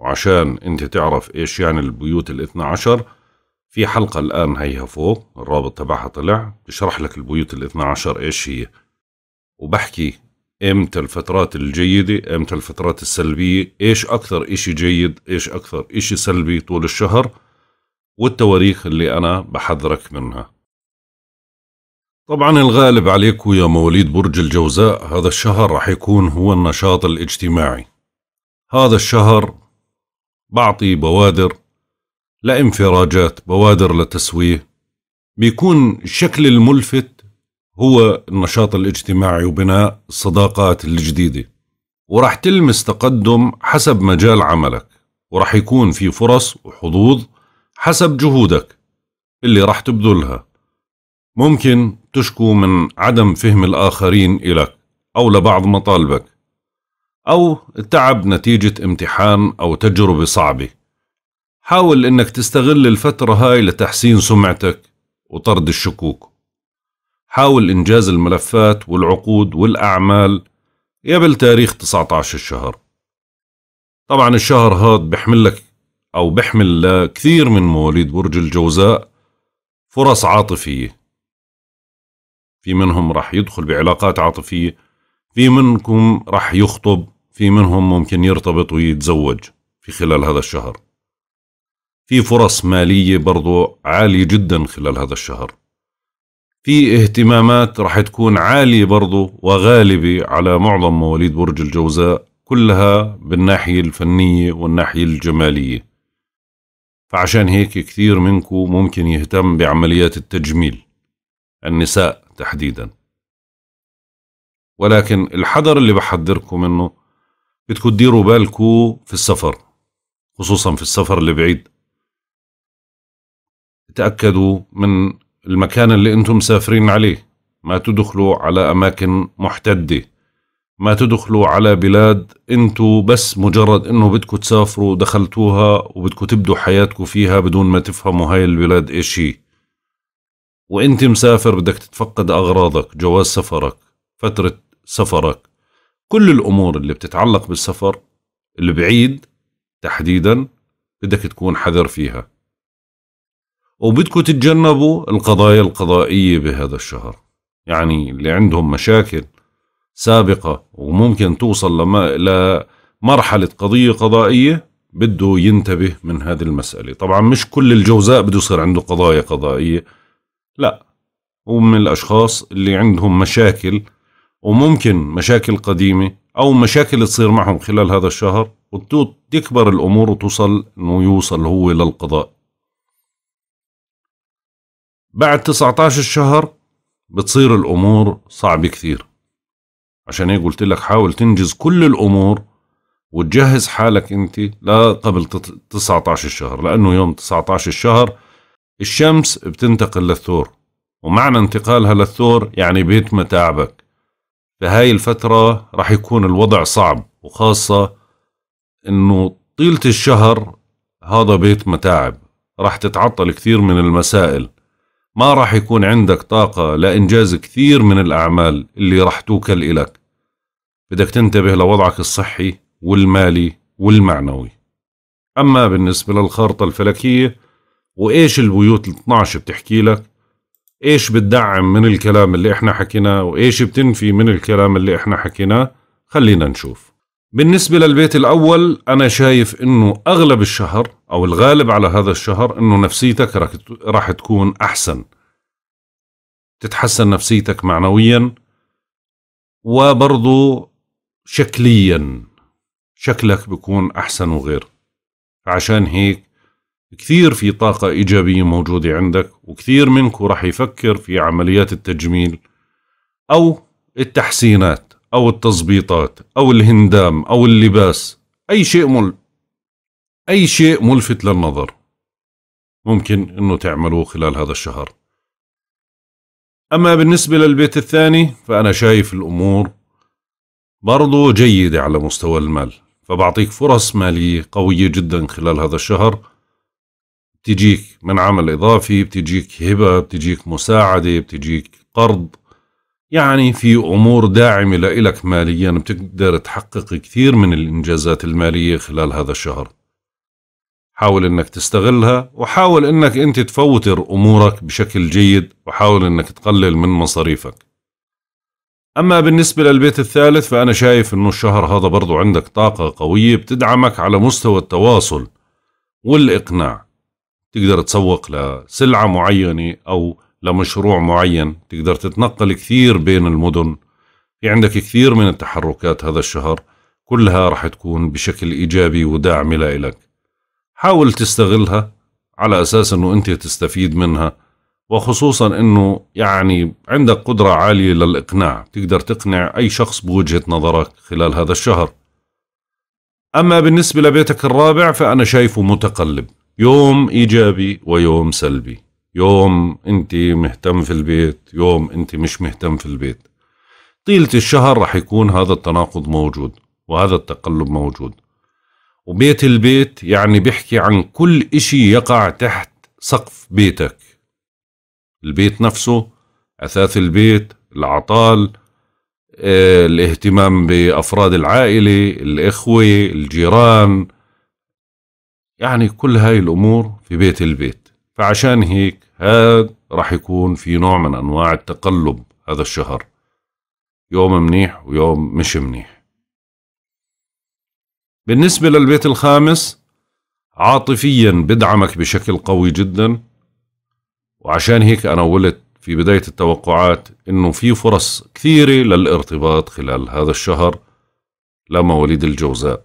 وعشان انت تعرف ايش يعني البيوت الاثنى عشر في حلقة الآن هيها فوق الرابط تبعها طلع بشرح لك البيوت الاثنى عشر ايش هي وبحكي امتى الفترات الجيدة امتى الفترات السلبية ايش اكثر اشي جيد ايش اكثر اشي سلبي طول الشهر والتواريخ اللي انا بحذرك منها طبعا الغالب عليكم يا مواليد برج الجوزاء هذا الشهر رح يكون هو النشاط الاجتماعي هذا الشهر بعطي بوادر لانفراجات بوادر لتسويه بيكون الشكل الملفت هو النشاط الاجتماعي وبناء الصداقات الجديدة وراح تلمس تقدم حسب مجال عملك وراح يكون في فرص وحظوظ حسب جهودك اللي راح تبذلها ممكن تشكو من عدم فهم الآخرين إلك أو لبعض مطالبك أو تعب نتيجة امتحان أو تجربة صعبة حاول إنك تستغل الفترة هاي لتحسين سمعتك وطرد الشكوك حاول إنجاز الملفات والعقود والأعمال قبل تاريخ 19 الشهر طبعا الشهر هاد بحمل لك أو بحمل كثير من مواليد برج الجوزاء فرص عاطفية في منهم رح يدخل بعلاقات عاطفية في منكم رح يخطب في منهم ممكن يرتبط ويتزوج في خلال هذا الشهر في فرص مالية برضو عالية جدا خلال هذا الشهر في اهتمامات راح تكون عالية برضو وغالبة على معظم مواليد برج الجوزاء كلها بالناحية الفنية والناحية الجمالية فعشان هيك كثير منكم ممكن يهتم بعمليات التجميل النساء تحديدا ولكن الحذر اللي بحذركم منه بدكم تديروا بالكم في السفر خصوصا في السفر البعيد تأكدوا من المكان اللي انتم مسافرين عليه ما تدخلوا على أماكن محتدة ما تدخلوا على بلاد انتم بس مجرد انه بدكم تسافروا دخلتوها وبدكم تبدوا حياتكم فيها بدون ما تفهموا هاي البلاد ايش هي وانت مسافر بدك تتفقد اغراضك جواز سفرك فترة سفرك كل الامور اللي بتتعلق بالسفر البعيد تحديدا بدك تكون حذر فيها وبدكم تتجنبوا القضايا القضائية بهذا الشهر يعني اللي عندهم مشاكل سابقة وممكن توصل لما لمرحلة قضية قضائية بده ينتبه من هذه المسألة طبعا مش كل الجوزاء بده يصير عنده قضايا قضائية لا ومن الأشخاص اللي عندهم مشاكل وممكن مشاكل قديمة أو مشاكل تصير معهم خلال هذا الشهر وتكبر الأمور وتوصل إنه يوصل هو للقضاء بعد 19 شهر بتصير الأمور صعبة كثير عشان هيك قلت لك حاول تنجز كل الأمور وتجهز حالك أنت لا قبل 19 شهر لأنه يوم 19 شهر الشمس بتنتقل للثور ومعنى انتقالها للثور يعني بيت متاعبك بهاي الفترة راح يكون الوضع صعب وخاصة انه طيلة الشهر هذا بيت متاعب راح تتعطل كثير من المسائل ما راح يكون عندك طاقة لإنجاز كثير من الأعمال اللي راح توكل إلك بدك تنتبه لوضعك الصحي والمالي والمعنوي أما بالنسبة للخارطة الفلكية وإيش البيوت الـ 12 بتحكي لك ايش بتدعم من الكلام اللي احنا حكيناه وايش بتنفي من الكلام اللي احنا حكيناه خلينا نشوف بالنسبة للبيت الأول أنا شايف إنه أغلب الشهر أو الغالب على هذا الشهر إنه نفسيتك راح تكون أحسن تتحسن نفسيتك معنويا وبرضو شكليا شكلك بيكون أحسن وغير عشان هيك كثير في طاقة إيجابية موجودة عندك وكثير منك راح يفكر في عمليات التجميل أو التحسينات أو التظبيطات أو الهندام أو اللباس أي شيء مل أي شيء ملفت للنظر ممكن أنه تعملوه خلال هذا الشهر أما بالنسبة للبيت الثاني فأنا شايف الأمور برضو جيدة على مستوى المال فبعطيك فرص مالية قوية جدا خلال هذا الشهر بتجيك من عمل إضافي بتجيك هبة بتجيك مساعدة بتجيك قرض يعني في أمور داعمة لإلك ماليا بتقدر تحقق كثير من الإنجازات المالية خلال هذا الشهر حاول انك تستغلها وحاول انك انت تفوتر امورك بشكل جيد وحاول انك تقلل من مصاريفك اما بالنسبة للبيت الثالث فانا شايف انه الشهر هذا برضو عندك طاقة قوية بتدعمك على مستوى التواصل والاقناع تقدر تسوق لسلعة معينة أو لمشروع معين تقدر تتنقل كثير بين المدن في عندك كثير من التحركات هذا الشهر كلها رح تكون بشكل إيجابي وداعمة لإلك حاول تستغلها على أساس أنه أنت تستفيد منها وخصوصا أنه يعني عندك قدرة عالية للإقناع تقدر تقنع أي شخص بوجهة نظرك خلال هذا الشهر أما بالنسبة لبيتك الرابع فأنا شايفه متقلب يوم ايجابي ويوم سلبي يوم انت مهتم في البيت يوم انت مش مهتم في البيت طيلة الشهر رح يكون هذا التناقض موجود وهذا التقلب موجود وبيت البيت يعني بيحكي عن كل اشي يقع تحت سقف بيتك البيت نفسه أثاث البيت العطال آه، الاهتمام بأفراد العائلة الإخوة الجيران يعني كل هاي الأمور في بيت البيت فعشان هيك هاد راح يكون في نوع من أنواع التقلب هذا الشهر يوم منيح ويوم مش منيح بالنسبة للبيت الخامس عاطفيا بدعمك بشكل قوي جدا وعشان هيك أنا ولدت في بداية التوقعات إنه في فرص كثيرة للارتباط خلال هذا الشهر لمواليد الجوزاء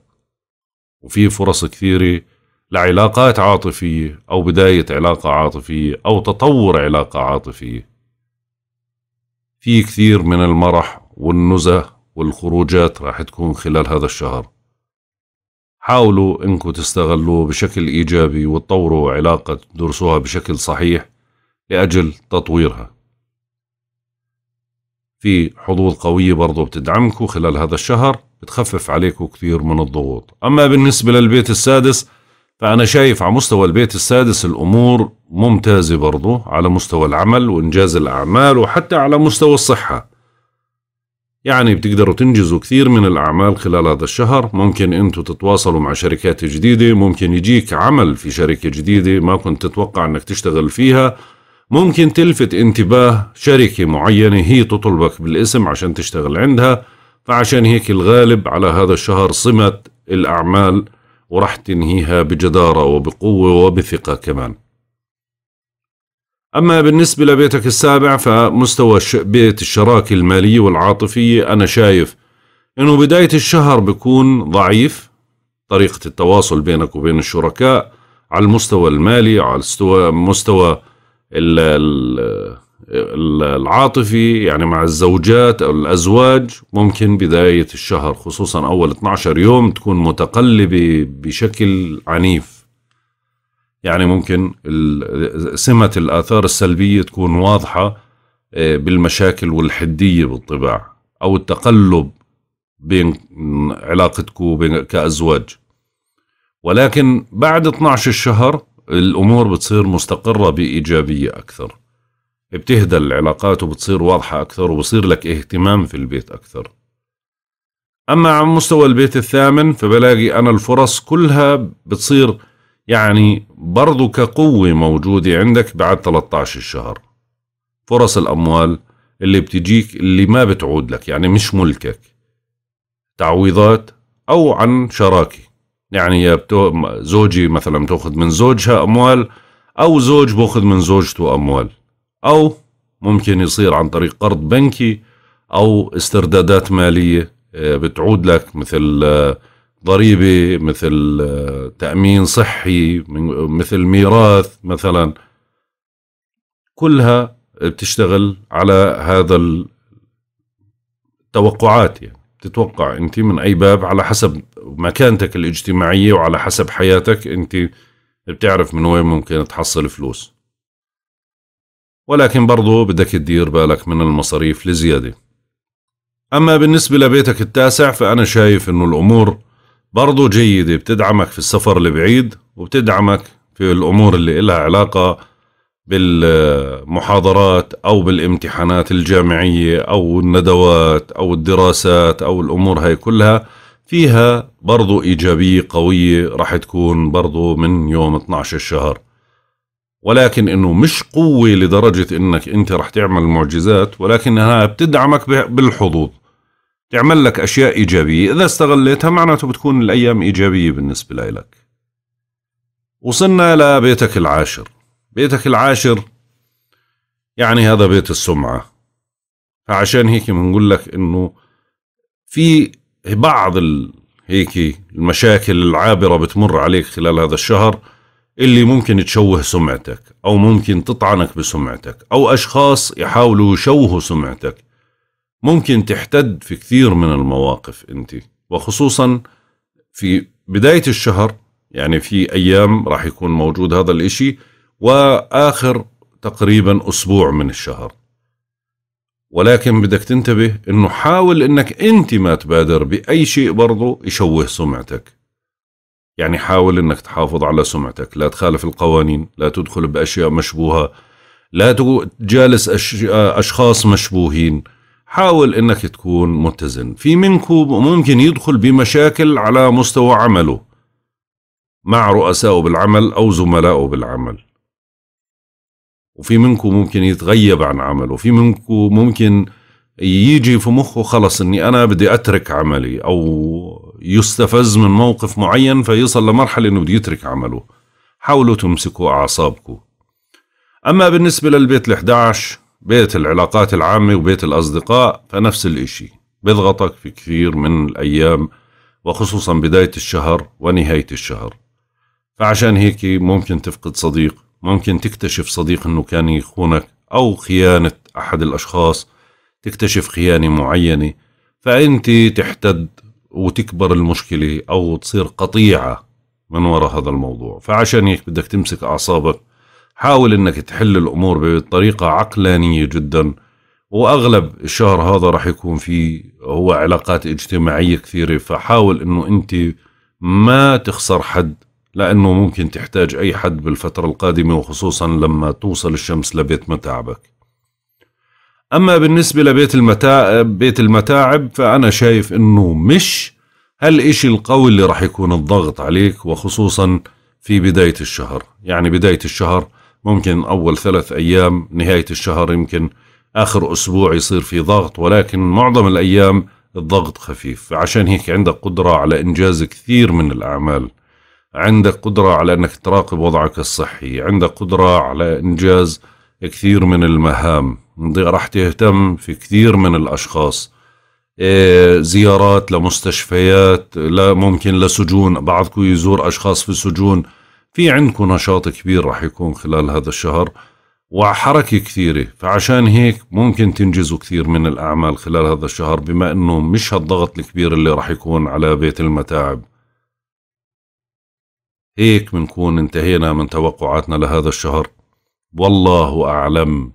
وفي فرص كثيرة لعلاقات عاطفية أو بداية علاقة عاطفية أو تطور علاقة عاطفية في كثير من المرح والنزه والخروجات راح تكون خلال هذا الشهر حاولوا انكم تستغلوه بشكل ايجابي وتطوروا علاقة تدرسوها بشكل صحيح لاجل تطويرها في حظوظ قوية برضو بتدعمكم خلال هذا الشهر بتخفف عليكم كثير من الضغوط أما بالنسبة للبيت السادس فأنا شايف على مستوى البيت السادس الأمور ممتازة برضو على مستوى العمل وإنجاز الأعمال وحتى على مستوى الصحة يعني بتقدروا تنجزوا كثير من الأعمال خلال هذا الشهر ممكن أنتوا تتواصلوا مع شركات جديدة ممكن يجيك عمل في شركة جديدة ما كنت تتوقع أنك تشتغل فيها ممكن تلفت انتباه شركة معينة هي تطلبك بالاسم عشان تشتغل عندها فعشان هيك الغالب على هذا الشهر سمة الأعمال ورح تنهيها بجدارة وبقوة وبثقة كمان أما بالنسبة لبيتك السابع فمستوى بيت الشراكة المالية والعاطفية أنا شايف إنه بداية الشهر بكون ضعيف طريقة التواصل بينك وبين الشركاء على المستوى المالي على مستوى مستوى ال العاطفي يعني مع الزوجات أو الأزواج ممكن بداية الشهر خصوصا أول 12 يوم تكون متقلبة بشكل عنيف يعني ممكن سمة الآثار السلبية تكون واضحة آه، بالمشاكل والحدية بالطباع أو التقلب بين علاقتكم كأزواج ولكن بعد 12 الشهر الأمور بتصير مستقرة بإيجابية أكثر بتهدى العلاقات وبتصير واضحة أكثر وبصير لك اهتمام في البيت أكثر أما على مستوى البيت الثامن فبلاقي أنا الفرص كلها بتصير يعني برضو كقوة موجودة عندك بعد 13 شهر فرص الأموال اللي بتجيك اللي ما بتعود لك يعني مش ملكك تعويضات أو عن شراكة يعني يا زوجي مثلا بتاخذ من زوجها أموال أو زوج باخذ من زوجته أموال أو ممكن يصير عن طريق قرض بنكي أو استردادات مالية آه، بتعود لك مثل آه، ضريبة مثل آه، تأمين صحي مثل ميراث مثلا كلها بتشتغل على هذا التوقعات يعني بتتوقع انت من اي باب على حسب مكانتك الاجتماعيه وعلى حسب حياتك انت بتعرف من وين ممكن تحصل فلوس ولكن برضه بدك تدير بالك من المصاريف لزيادة أما بالنسبة لبيتك التاسع فأنا شايف إنه الأمور برضه جيدة بتدعمك في السفر البعيد وبتدعمك في الأمور اللي إلها علاقة بالمحاضرات أو بالامتحانات الجامعية أو الندوات أو الدراسات أو الأمور هاي كلها فيها برضو إيجابية قوية رح تكون برضو من يوم 12 الشهر ولكن انه مش قوه لدرجه انك انت رح تعمل معجزات ولكنها بتدعمك بالحظوظ تعمل لك اشياء ايجابيه اذا استغليتها معناته بتكون الايام ايجابيه بالنسبه لك وصلنا لبيتك العاشر بيتك العاشر يعني هذا بيت السمعه فعشان هيك بنقول لك انه في بعض هيك المشاكل العابره بتمر عليك خلال هذا الشهر اللي ممكن تشوه سمعتك أو ممكن تطعنك بسمعتك أو أشخاص يحاولوا يشوهوا سمعتك ممكن تحتد في كثير من المواقف أنت وخصوصا في بداية الشهر يعني في أيام راح يكون موجود هذا الإشي وآخر تقريبا أسبوع من الشهر ولكن بدك تنتبه أنه حاول أنك أنت ما تبادر بأي شيء برضو يشوه سمعتك يعني حاول انك تحافظ على سمعتك لا تخالف القوانين لا تدخل باشياء مشبوهه لا تجالس اشخاص مشبوهين حاول انك تكون متزن في منكم ممكن يدخل بمشاكل على مستوى عمله مع رؤسائه بالعمل او زملائه بالعمل وفي منكم ممكن يتغيب عن عمله وفي منكم ممكن يجي في مخه خلص اني انا بدي اترك عملي او يستفز من موقف معين فيصل لمرحلة انه بده يترك عمله حاولوا تمسكوا اعصابكم اما بالنسبة للبيت ال11 بيت العلاقات العامة وبيت الاصدقاء فنفس الاشي بيضغطك في كثير من الايام وخصوصا بداية الشهر ونهاية الشهر فعشان هيك ممكن تفقد صديق ممكن تكتشف صديق انه كان يخونك او خيانة احد الاشخاص تكتشف خيانة معينة فانت تحتد وتكبر المشكلة أو تصير قطيعة من وراء هذا الموضوع فعشان هيك بدك تمسك أعصابك حاول أنك تحل الأمور بطريقة عقلانية جدا وأغلب الشهر هذا رح يكون فيه هو علاقات اجتماعية كثيرة فحاول أنه أنت ما تخسر حد لأنه ممكن تحتاج أي حد بالفترة القادمة وخصوصا لما توصل الشمس لبيت متاعبك اما بالنسبه لبيت المتاعب بيت المتاعب فانا شايف انه مش هالإشي القوي اللي راح يكون الضغط عليك وخصوصا في بدايه الشهر يعني بدايه الشهر ممكن اول ثلاث ايام نهايه الشهر يمكن اخر اسبوع يصير في ضغط ولكن معظم الايام الضغط خفيف فعشان هيك عندك قدره على انجاز كثير من الاعمال عندك قدرة على أنك تراقب وضعك الصحي عندك قدرة على إنجاز كثير من المهام راح تهتم في كثير من الأشخاص إيه، زيارات لمستشفيات لا ممكن لسجون بعضكم يزور أشخاص في السجون في عندكم نشاط كبير راح يكون خلال هذا الشهر وحركة كثيرة فعشان هيك ممكن تنجزوا كثير من الأعمال خلال هذا الشهر بما أنه مش هالضغط الكبير اللي راح يكون على بيت المتاعب هيك بنكون انتهينا من توقعاتنا لهذا الشهر والله أعلم